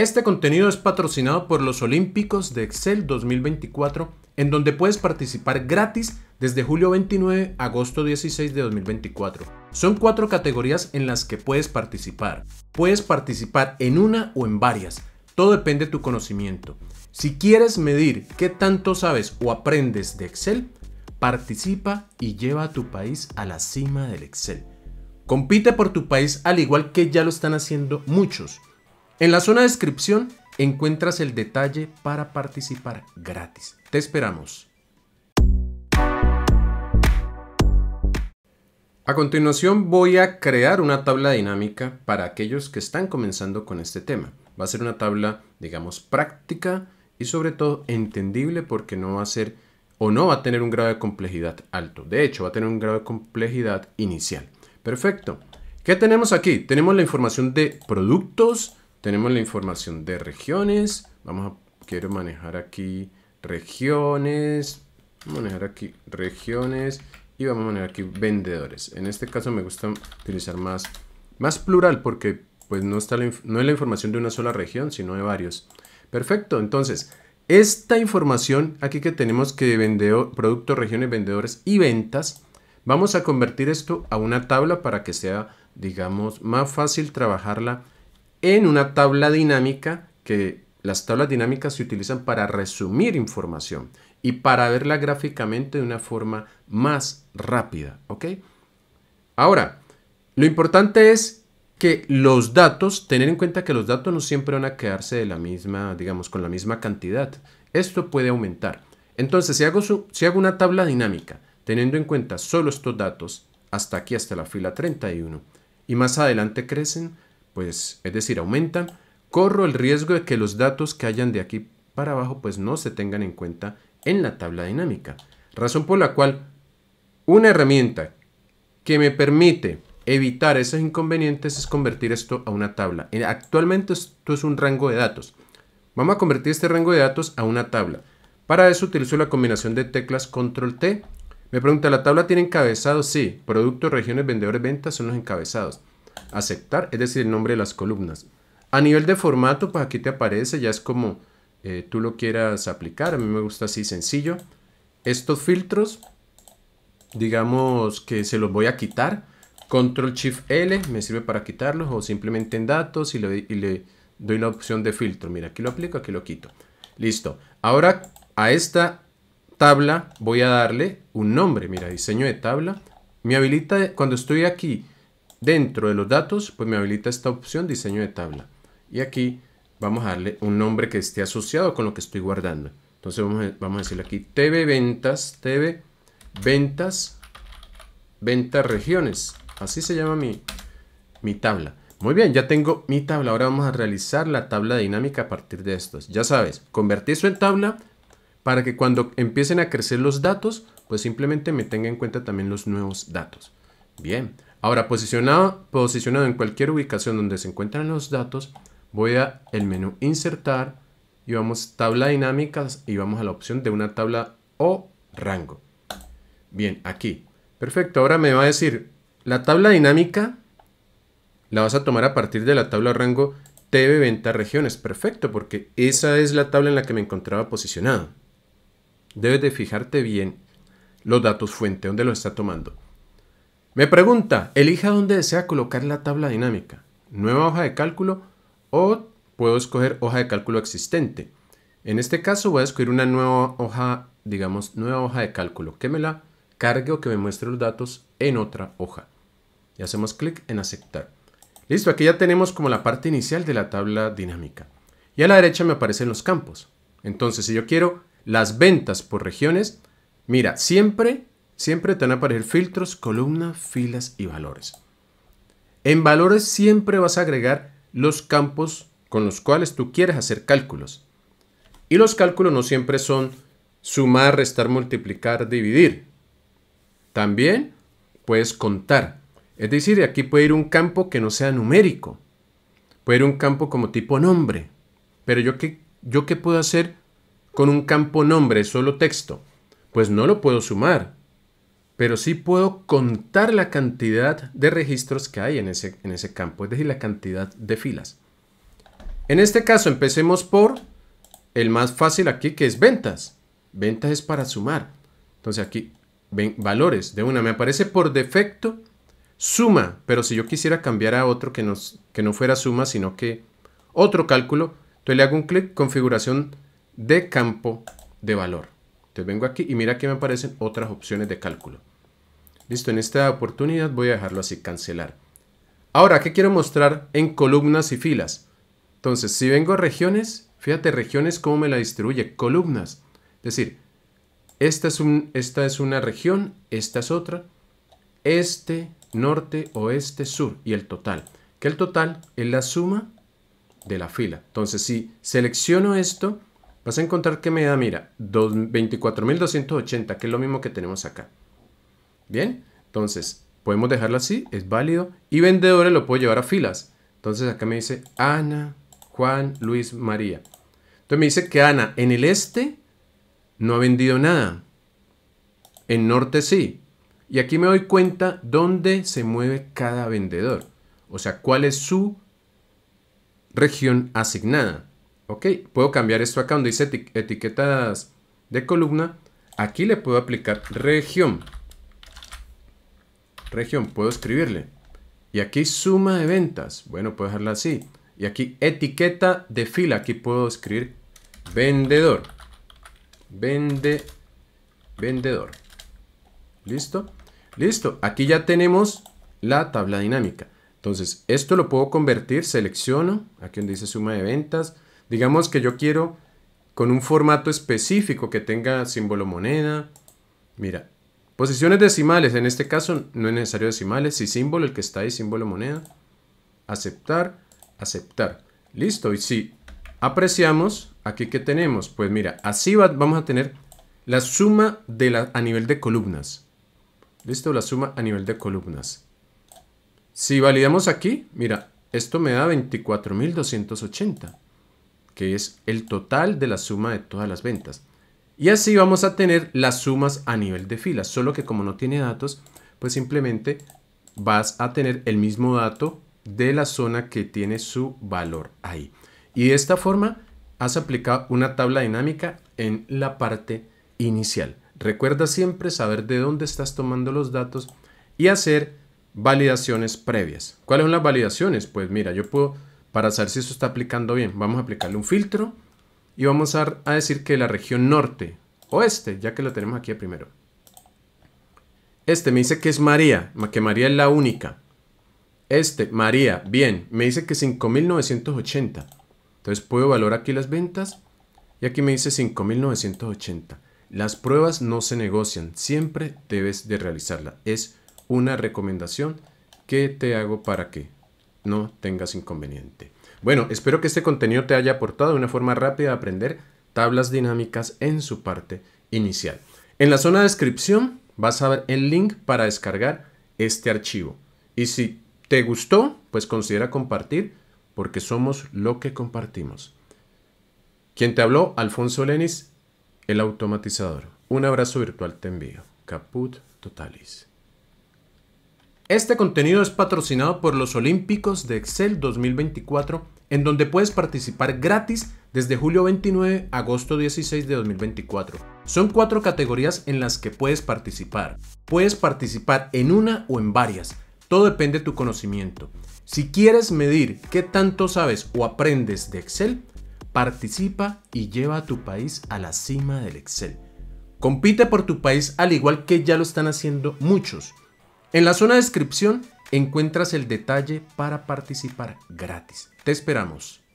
Este contenido es patrocinado por los Olímpicos de Excel 2024, en donde puedes participar gratis desde julio 29 a agosto 16 de 2024. Son cuatro categorías en las que puedes participar. Puedes participar en una o en varias. Todo depende de tu conocimiento. Si quieres medir qué tanto sabes o aprendes de Excel, participa y lleva a tu país a la cima del Excel. Compite por tu país al igual que ya lo están haciendo muchos. En la zona de descripción encuentras el detalle para participar gratis. Te esperamos. A continuación voy a crear una tabla dinámica para aquellos que están comenzando con este tema. Va a ser una tabla, digamos, práctica y sobre todo entendible porque no va a ser o no va a tener un grado de complejidad alto. De hecho, va a tener un grado de complejidad inicial. Perfecto. ¿Qué tenemos aquí? Tenemos la información de productos, tenemos la información de regiones. Vamos a, quiero manejar aquí regiones. Vamos a manejar aquí regiones y vamos a manejar aquí vendedores. En este caso me gusta utilizar más, más plural porque pues no, está no es la información de una sola región, sino de varios. Perfecto, entonces, esta información aquí que tenemos que vendedor, productos, regiones, vendedores y ventas, vamos a convertir esto a una tabla para que sea, digamos, más fácil trabajarla en una tabla dinámica que las tablas dinámicas se utilizan para resumir información y para verla gráficamente de una forma más rápida. ¿ok? Ahora, lo importante es que los datos, tener en cuenta que los datos no siempre van a quedarse de la misma, digamos, con la misma cantidad. Esto puede aumentar. Entonces, si hago, si hago una tabla dinámica, teniendo en cuenta solo estos datos, hasta aquí, hasta la fila 31, y más adelante crecen, pues es decir, aumenta, corro el riesgo de que los datos que hayan de aquí para abajo pues no se tengan en cuenta en la tabla dinámica. Razón por la cual una herramienta que me permite evitar esos inconvenientes es convertir esto a una tabla. Eh, actualmente esto es un rango de datos. Vamos a convertir este rango de datos a una tabla. Para eso utilizo la combinación de teclas control T. Me pregunta, ¿la tabla tiene encabezados? Sí. Productos, regiones, vendedores, ventas son los encabezados aceptar, es decir, el nombre de las columnas. A nivel de formato, pues aquí te aparece, ya es como eh, tú lo quieras aplicar, a mí me gusta así sencillo. Estos filtros, digamos que se los voy a quitar, control shift L me sirve para quitarlos o simplemente en datos y le, y le doy la opción de filtro. Mira, aquí lo aplico, aquí lo quito. Listo. Ahora a esta tabla voy a darle un nombre. Mira, diseño de tabla. Me habilita cuando estoy aquí Dentro de los datos, pues me habilita esta opción diseño de tabla. Y aquí vamos a darle un nombre que esté asociado con lo que estoy guardando. Entonces vamos a, decirle aquí TV ventas, TV ventas, ventas regiones. Así se llama mi, mi tabla. Muy bien, ya tengo mi tabla. Ahora vamos a realizar la tabla dinámica a partir de estos. Ya sabes, convertir eso en tabla para que cuando empiecen a crecer los datos, pues simplemente me tenga en cuenta también los nuevos datos. Bien. Ahora, posicionado, posicionado en cualquier ubicación donde se encuentran los datos, voy a el menú insertar y vamos tabla dinámicas y vamos a la opción de una tabla o rango. Bien, aquí. Perfecto, ahora me va a decir, la tabla dinámica la vas a tomar a partir de la tabla rango TV venta regiones. Perfecto, porque esa es la tabla en la que me encontraba posicionado. Debes de fijarte bien los datos fuente, dónde lo está tomando. Me pregunta, elija dónde desea colocar la tabla dinámica, nueva hoja de cálculo o puedo escoger hoja de cálculo existente. En este caso voy a escoger una nueva hoja, digamos, nueva hoja de cálculo, que me la cargue o que me muestre los datos en otra hoja. Y hacemos clic en aceptar. Listo, aquí ya tenemos como la parte inicial de la tabla dinámica. Y a la derecha me aparecen los campos. Entonces, si yo quiero las ventas por regiones, mira, siempre siempre te van a aparecer filtros, columnas, filas y valores. En valores siempre vas a agregar los campos con los cuales tú quieres hacer cálculos. Y los cálculos no siempre son sumar, restar, multiplicar, dividir. También puedes contar. Es decir, aquí puede ir un campo que no sea numérico. Puede ir un campo como tipo nombre. Pero yo qué, yo qué puedo hacer con un campo nombre, solo texto. Pues no lo puedo sumar, pero sí puedo contar la cantidad de registros que hay en ese, en ese campo, es decir, la cantidad de filas. En este caso, empecemos por el más fácil aquí, que es ventas. Ventas es para sumar. Entonces aquí, ven, valores de una. Me aparece por defecto suma, pero si yo quisiera cambiar a otro que, que no fuera suma, sino que otro cálculo, entonces le hago un clic, configuración de campo de valor. Entonces vengo aquí y mira que me aparecen otras opciones de cálculo. Listo, en esta oportunidad voy a dejarlo así, cancelar. Ahora, ¿qué quiero mostrar en columnas y filas? Entonces, si vengo a regiones, fíjate, regiones, cómo me la distribuye, columnas. Es decir, esta es, esta es una región, esta es otra, este, norte, oeste, sur y el total. Que el total es la suma de la fila. Entonces, si selecciono esto, vas a encontrar que me da, mira, 24.280, que es lo mismo que tenemos acá. Bien, entonces podemos dejarlo así, es válido. Y vendedores lo puedo llevar a filas. Entonces acá me dice Ana, Juan, Luis, María. Entonces me dice que Ana en el este no ha vendido nada. En norte sí. Y aquí me doy cuenta dónde se mueve cada vendedor. O sea, cuál es su región asignada. Ok, puedo cambiar esto acá donde dice etiquetas de columna. Aquí le puedo aplicar región región, puedo escribirle. Y aquí suma de ventas. Bueno, puedo dejarla así. Y aquí etiqueta de fila. Aquí puedo escribir vendedor. Vende, vendedor. ¿Listo? Listo. Aquí ya tenemos la tabla dinámica. Entonces, esto lo puedo convertir, selecciono, aquí donde dice suma de ventas. Digamos que yo quiero con un formato específico que tenga símbolo moneda. Mira, Posiciones decimales, en este caso no es necesario decimales, si símbolo, el que está ahí, símbolo moneda, aceptar, aceptar. Listo, y si apreciamos, aquí que tenemos, pues mira, así vamos a tener la suma de la, a nivel de columnas. Listo, la suma a nivel de columnas. Si validamos aquí, mira, esto me da 24.280, que es el total de la suma de todas las ventas. Y así vamos a tener las sumas a nivel de filas, solo que como no tiene datos, pues simplemente vas a tener el mismo dato de la zona que tiene su valor ahí. Y de esta forma has aplicado una tabla dinámica en la parte inicial. Recuerda siempre saber de dónde estás tomando los datos y hacer validaciones previas. ¿Cuáles son las validaciones? Pues mira, yo puedo, para saber si eso está aplicando bien, vamos a aplicarle un filtro y vamos a, decir que la región norte, oeste, ya que lo tenemos aquí primero. Este me dice que es María, que María es la única. Este, María, bien, me dice que 5.980. Entonces puedo valorar aquí las ventas y aquí me dice 5.980. Las pruebas no se negocian, siempre debes de realizarla. Es una recomendación que te hago para que no tengas inconveniente. Bueno, espero que este contenido te haya aportado de una forma rápida de aprender tablas dinámicas en su parte inicial. En la zona de descripción vas a ver el link para descargar este archivo. Y si te gustó, pues considera compartir porque somos lo que compartimos. Quien te habló, Alfonso Lenis, el automatizador. Un abrazo virtual te envío. Caput totalis. Este contenido es patrocinado por los Olímpicos de Excel 2024 en donde puedes participar gratis desde julio 29 a agosto 16 de 2024. Son cuatro categorías en las que puedes participar. Puedes participar en una o en varias. Todo depende de tu conocimiento. Si quieres medir qué tanto sabes o aprendes de Excel, participa y lleva a tu país a la cima del Excel. Compite por tu país al igual que ya lo están haciendo muchos. En la zona de descripción encuentras el detalle para participar gratis. Te esperamos.